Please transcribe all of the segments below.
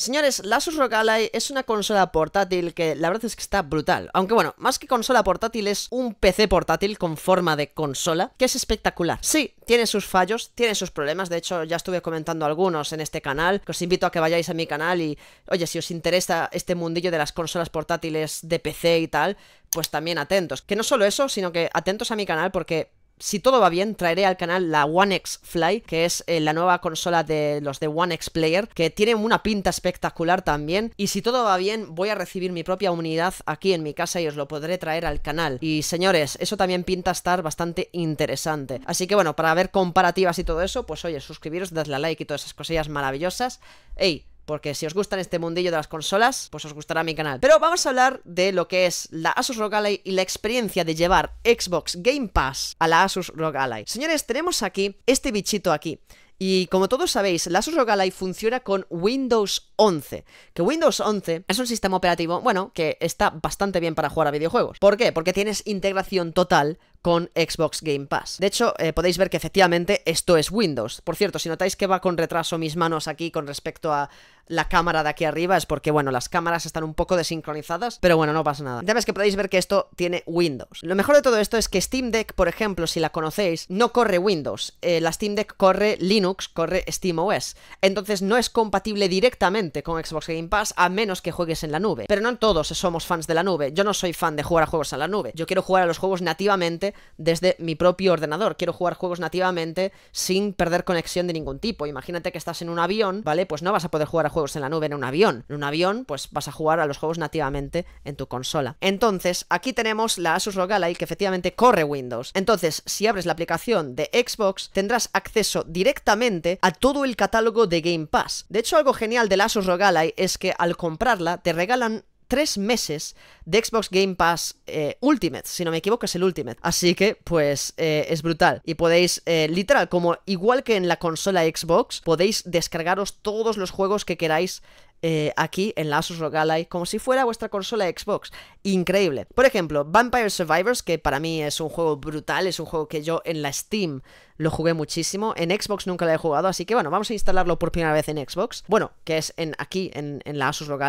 Señores, la Asus Ally es una consola portátil que la verdad es que está brutal. Aunque bueno, más que consola portátil es un PC portátil con forma de consola, que es espectacular. Sí, tiene sus fallos, tiene sus problemas, de hecho ya estuve comentando algunos en este canal, que os invito a que vayáis a mi canal y, oye, si os interesa este mundillo de las consolas portátiles de PC y tal, pues también atentos. Que no solo eso, sino que atentos a mi canal porque si todo va bien, traeré al canal la One X Fly, que es eh, la nueva consola de los de One X Player, que tiene una pinta espectacular también. Y si todo va bien, voy a recibir mi propia unidad aquí en mi casa y os lo podré traer al canal. Y señores, eso también pinta estar bastante interesante. Así que bueno, para ver comparativas y todo eso, pues oye, suscribiros, dadle a like y todas esas cosillas maravillosas. ¡Ey! porque si os gusta este mundillo de las consolas, pues os gustará mi canal. Pero vamos a hablar de lo que es la Asus ROG Ally y la experiencia de llevar Xbox Game Pass a la Asus ROG Ally. Señores, tenemos aquí este bichito aquí. Y como todos sabéis, la Asus ROG Ally funciona con Windows 11. Que Windows 11 es un sistema operativo, bueno, que está bastante bien para jugar a videojuegos. ¿Por qué? Porque tienes integración total con Xbox Game Pass. De hecho, eh, podéis ver que efectivamente esto es Windows. Por cierto, si notáis que va con retraso mis manos aquí con respecto a la cámara de aquí arriba, es porque, bueno, las cámaras están un poco desincronizadas, pero bueno, no pasa nada. Ya ves que podéis ver que esto tiene Windows. Lo mejor de todo esto es que Steam Deck, por ejemplo, si la conocéis, no corre Windows. Eh, la Steam Deck corre Linux, corre SteamOS. Entonces no es compatible directamente con Xbox Game Pass, a menos que juegues en la nube. Pero no todos somos fans de la nube. Yo no soy fan de jugar a juegos en la nube. Yo quiero jugar a los juegos nativamente desde mi propio ordenador. Quiero jugar juegos nativamente sin perder conexión de ningún tipo. Imagínate que estás en un avión, ¿vale? Pues no vas a poder jugar a juegos en la nube en un avión. En un avión, pues vas a jugar a los juegos nativamente en tu consola. Entonces, aquí tenemos la Asus ROG que efectivamente corre Windows. Entonces, si abres la aplicación de Xbox, tendrás acceso directamente a todo el catálogo de Game Pass. De hecho, algo genial de la Asus ROG es que al comprarla te regalan tres meses de Xbox Game Pass eh, Ultimate, si no me equivoco es el Ultimate. Así que pues eh, es brutal. Y podéis, eh, literal, como igual que en la consola Xbox, podéis descargaros todos los juegos que queráis eh, aquí en la Asus ROG como si fuera vuestra consola Xbox. Increíble. Por ejemplo, Vampire Survivors, que para mí es un juego brutal, es un juego que yo en la Steam lo jugué muchísimo, en Xbox nunca lo he jugado, así que bueno, vamos a instalarlo por primera vez en Xbox. Bueno, que es en, aquí en, la Asus ROG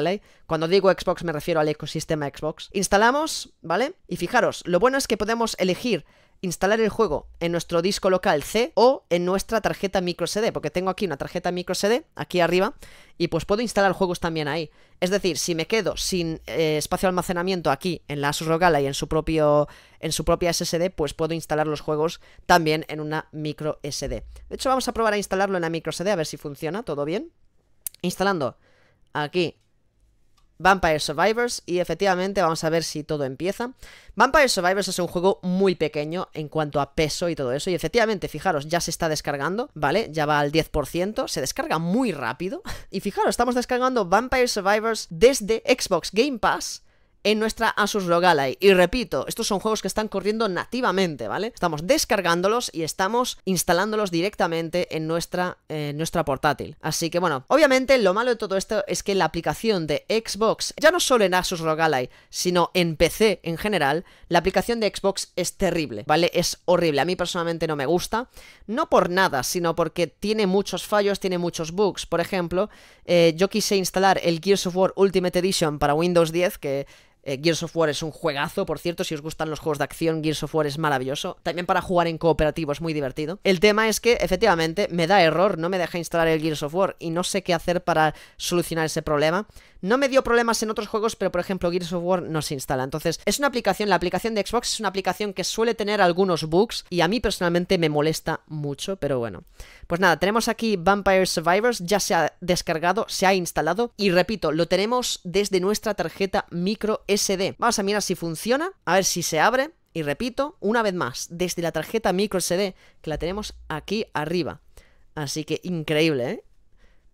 Cuando digo Xbox me refiero al ecosistema Xbox. Instalamos, ¿vale? Y fijaros, lo bueno es que podemos elegir instalar el juego en nuestro disco local C o en nuestra tarjeta micro SD, porque tengo aquí una tarjeta micro SD, aquí arriba, y pues puedo instalar juegos también ahí. Es decir, si me quedo sin eh, espacio de almacenamiento aquí en la Asus y en su, propio, en su propia SSD, pues puedo instalar los juegos también en una micro SD. De hecho, vamos a probar a instalarlo en la micro SD a ver si funciona, todo bien. Instalando aquí Vampire Survivors y efectivamente vamos a ver si todo empieza. Vampire Survivors es un juego muy pequeño en cuanto a peso y todo eso y efectivamente, fijaros, ya se está descargando, ¿vale? Ya va al 10%, se descarga muy rápido y fijaros, estamos descargando Vampire Survivors desde Xbox Game Pass en nuestra Asus ROG Y repito, estos son juegos que están corriendo nativamente, ¿vale? Estamos descargándolos y estamos instalándolos directamente en nuestra, eh, nuestra portátil. Así que bueno, obviamente lo malo de todo esto es que la aplicación de Xbox, ya no solo en Asus ROG sino en PC en general, la aplicación de Xbox es terrible, ¿vale? Es horrible. A mí personalmente no me gusta. No por nada, sino porque tiene muchos fallos, tiene muchos bugs. Por ejemplo, eh, yo quise instalar el Gears of War Ultimate Edition para Windows 10, que eh, Gears of War es un juegazo, por cierto, si os gustan los juegos de acción, Gears of War es maravilloso. También para jugar en cooperativo es muy divertido. El tema es que efectivamente me da error, no me deja instalar el Gears of War y no sé qué hacer para solucionar ese problema. No me dio problemas en otros juegos, pero por ejemplo Gears of War no se instala. Entonces, es una aplicación, la aplicación de Xbox es una aplicación que suele tener algunos bugs y a mí personalmente me molesta mucho, pero bueno. Pues nada, tenemos aquí Vampire Survivors, ya se ha descargado, se ha instalado y repito, lo tenemos desde nuestra tarjeta micro SD. Vamos a mirar si funciona, a ver si se abre. Y repito, una vez más, desde la tarjeta micro SD, que la tenemos aquí arriba. Así que increíble, ¿eh?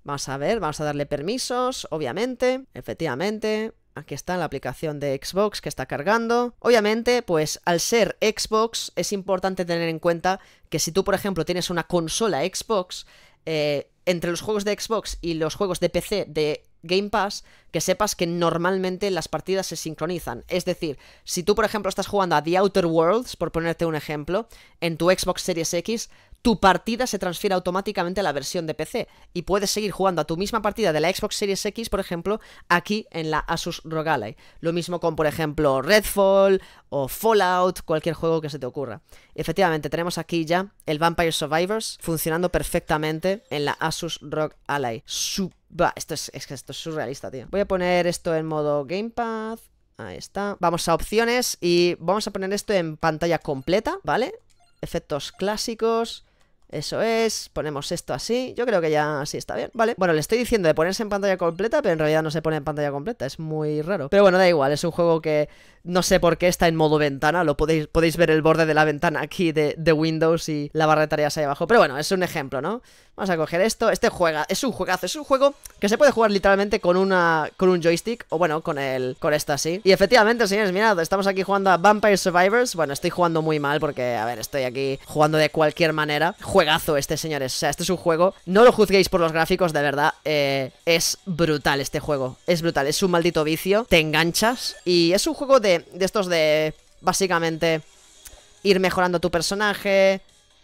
Vamos a ver, vamos a darle permisos, obviamente, efectivamente. Aquí está la aplicación de Xbox que está cargando. Obviamente, pues al ser Xbox es importante tener en cuenta que si tú, por ejemplo, tienes una consola Xbox, eh, entre los juegos de Xbox y los juegos de PC de Game Pass, que sepas que normalmente las partidas se sincronizan. Es decir, si tú, por ejemplo, estás jugando a The Outer Worlds, por ponerte un ejemplo, en tu Xbox Series X, tu partida se transfiere automáticamente a la versión de PC y puedes seguir jugando a tu misma partida de la Xbox Series X, por ejemplo, aquí en la Asus ROG Ally. Lo mismo con, por ejemplo, Redfall o Fallout, cualquier juego que se te ocurra. Efectivamente, tenemos aquí ya el Vampire Survivors funcionando perfectamente en la Asus ROG Ally. Su esto es, que esto es surrealista, tío. Voy a poner esto en modo gamepad. Ahí está. Vamos a opciones y vamos a poner esto en pantalla completa, ¿vale? Efectos clásicos. Eso es, ponemos esto así. Yo creo que ya así está bien, ¿vale? Bueno, le estoy diciendo de ponerse en pantalla completa, pero en realidad no se pone en pantalla completa, es muy raro. Pero bueno, da igual, es un juego que no sé por qué está en modo ventana, lo podéis, podéis ver el borde de la ventana aquí de, Windows y la barra de tareas ahí abajo. Pero bueno, es un ejemplo, ¿no? Vamos a coger esto, este juega, es un juegazo, es un juego que se puede jugar literalmente con una con un joystick, o bueno, con el con esto así. Y efectivamente, señores, mirad, estamos aquí jugando a Vampire Survivors. Bueno, estoy jugando muy mal porque, a ver, estoy aquí jugando de cualquier manera juegazo este, señores. O sea, este es un juego. No lo juzguéis por los gráficos, de verdad. Eh, es brutal este juego. Es brutal. Es un maldito vicio. Te enganchas. Y es un juego de, estos de. Básicamente. Ir mejorando tu personaje.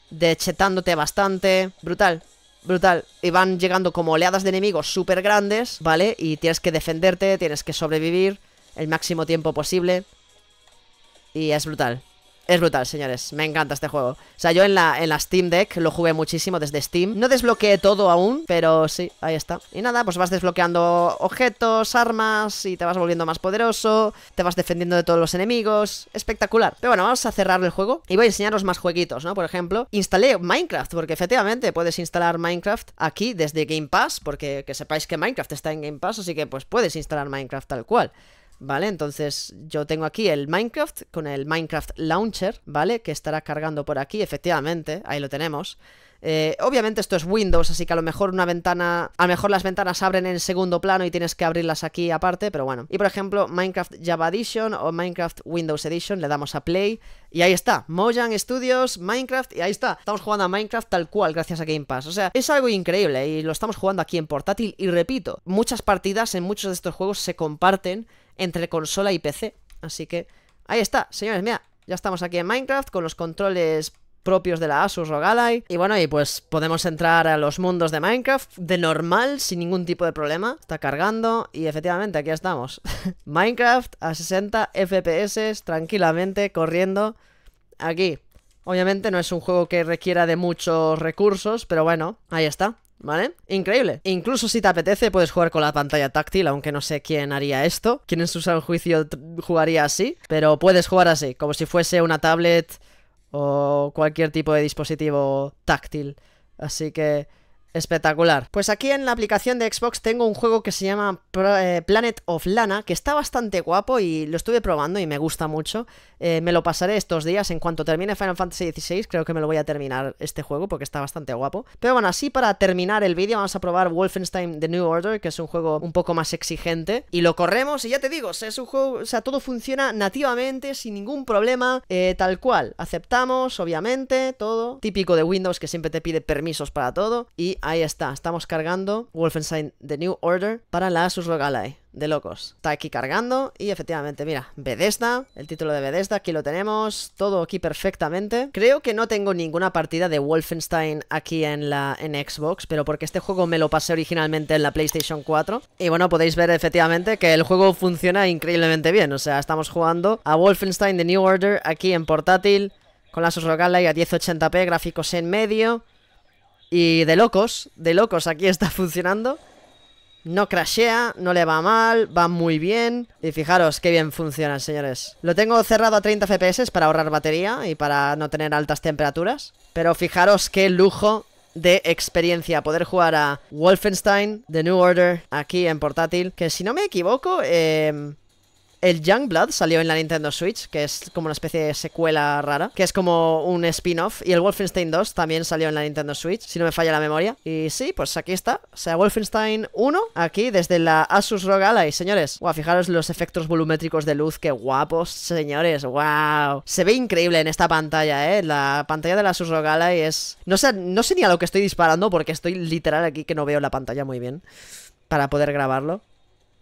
De chetándote bastante. Brutal. Brutal. Y van llegando como oleadas de enemigos súper grandes, ¿vale? Y tienes que defenderte, tienes que sobrevivir el máximo tiempo posible. Y es brutal. Es brutal, señores. Me encanta este juego. O sea, yo en la, en Steam Deck lo jugué muchísimo desde Steam. No desbloqueé todo aún, pero sí, ahí está. Y nada, pues vas desbloqueando objetos, armas y te vas volviendo más poderoso. Te vas defendiendo de todos los enemigos. Espectacular. Pero bueno, vamos a cerrar el juego y voy a enseñaros más jueguitos, ¿no? Por ejemplo, instalé Minecraft, porque efectivamente puedes instalar Minecraft aquí desde Game Pass, porque que sepáis que Minecraft está en Game Pass, así que pues puedes instalar Minecraft tal cual. ¿vale? Entonces yo tengo aquí el Minecraft con el Minecraft Launcher, ¿vale? Que estará cargando por aquí, efectivamente, ahí lo tenemos. Eh, obviamente esto es Windows, así que a lo mejor una ventana, a lo mejor las ventanas abren en segundo plano y tienes que abrirlas aquí aparte, pero bueno. Y por ejemplo, Minecraft Java Edition o Minecraft Windows Edition, le damos a Play y ahí está, Mojang Studios, Minecraft y ahí está. Estamos jugando a Minecraft tal cual gracias a Game Pass, o sea, es algo increíble y lo estamos jugando aquí en portátil y repito, muchas partidas en muchos de estos juegos se comparten entre consola y PC. Así que ahí está, señores, mira, ya estamos aquí en Minecraft con los controles propios de la Asus Rogalai. Y bueno, y pues podemos entrar a los mundos de Minecraft de normal, sin ningún tipo de problema. Está cargando y efectivamente aquí estamos. Minecraft a 60 FPS, tranquilamente, corriendo aquí. Obviamente no es un juego que requiera de muchos recursos, pero bueno, ahí está. ¿vale? Increíble. Incluso si te apetece, puedes jugar con la pantalla táctil, aunque no sé quién haría esto, quién en su sano juicio jugaría así, pero puedes jugar así, como si fuese una tablet o cualquier tipo de dispositivo táctil. Así que... Espectacular. Pues aquí en la aplicación de Xbox tengo un juego que se llama eh, Planet of Lana, que está bastante guapo y lo estuve probando y me gusta mucho. Eh, me lo pasaré estos días. En cuanto termine Final Fantasy XVI, creo que me lo voy a terminar este juego porque está bastante guapo. Pero bueno, así para terminar el vídeo vamos a probar Wolfenstein The New Order, que es un juego un poco más exigente. Y lo corremos y ya te digo, es un juego, o sea, todo funciona nativamente, sin ningún problema, eh, tal cual. Aceptamos, obviamente, todo. Típico de Windows que siempre te pide permisos para todo. Y ahí está, estamos cargando Wolfenstein The New Order para la Sus Ally, De locos. Está aquí cargando y efectivamente, mira, Bethesda, el título de Bethesda, aquí lo tenemos, todo aquí perfectamente. Creo que no tengo ninguna partida de Wolfenstein aquí en la en Xbox, pero porque este juego me lo pasé originalmente en la PlayStation 4. Y bueno, podéis ver efectivamente que el juego funciona increíblemente bien, o sea, estamos jugando a Wolfenstein The New Order aquí en portátil, con la Rog y a 1080p, gráficos en medio y de locos, de locos aquí está funcionando. No crashea, no le va mal, va muy bien. Y fijaros qué bien funciona, señores. Lo tengo cerrado a 30 FPS para ahorrar batería y para no tener altas temperaturas. Pero fijaros qué lujo de experiencia poder jugar a Wolfenstein, The New Order, aquí en portátil. Que si no me equivoco, eh, el Youngblood salió en la Nintendo Switch, que es como una especie de secuela rara, que es como un spin-off. Y el Wolfenstein 2 también salió en la Nintendo Switch, si no me falla la memoria. Y sí, pues aquí está. O sea, Wolfenstein 1, aquí desde la Asus ROG Ally, señores. fijaros los efectos volumétricos de luz, qué guapos, señores. Wow. Se ve increíble en esta pantalla, ¿eh? La pantalla de la Asus ROG Ally es... No sé, no sé ni a lo que estoy disparando porque estoy literal aquí que no veo la pantalla muy bien para poder grabarlo.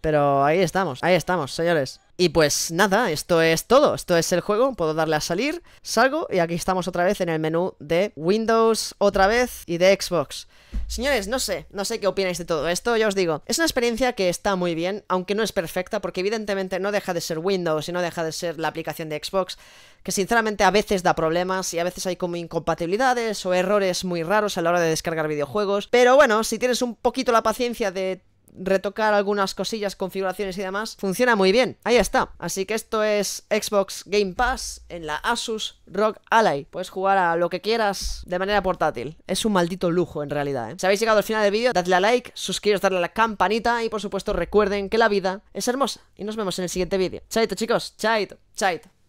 Pero ahí estamos, ahí estamos, señores. Y pues nada, esto es todo, esto es el juego, puedo darle a salir, salgo y aquí estamos otra vez en el menú de Windows otra vez y de Xbox. Señores, no sé, no sé qué opináis de todo esto, ya os digo, es una experiencia que está muy bien, aunque no es perfecta, porque evidentemente no deja de ser Windows y no deja de ser la aplicación de Xbox, que sinceramente a veces da problemas y a veces hay como incompatibilidades o errores muy raros a la hora de descargar videojuegos, pero bueno, si tienes un poquito la paciencia de retocar algunas cosillas, configuraciones y demás, funciona muy bien. Ahí está. Así que esto es Xbox Game Pass en la Asus Rock Ally. Puedes jugar a lo que quieras de manera portátil. Es un maldito lujo en realidad. ¿eh? Si habéis llegado al final del vídeo, dadle a like, suscribiros, darle a la campanita y por supuesto recuerden que la vida es hermosa. Y nos vemos en el siguiente vídeo. Chaito chicos, chaito, chaito.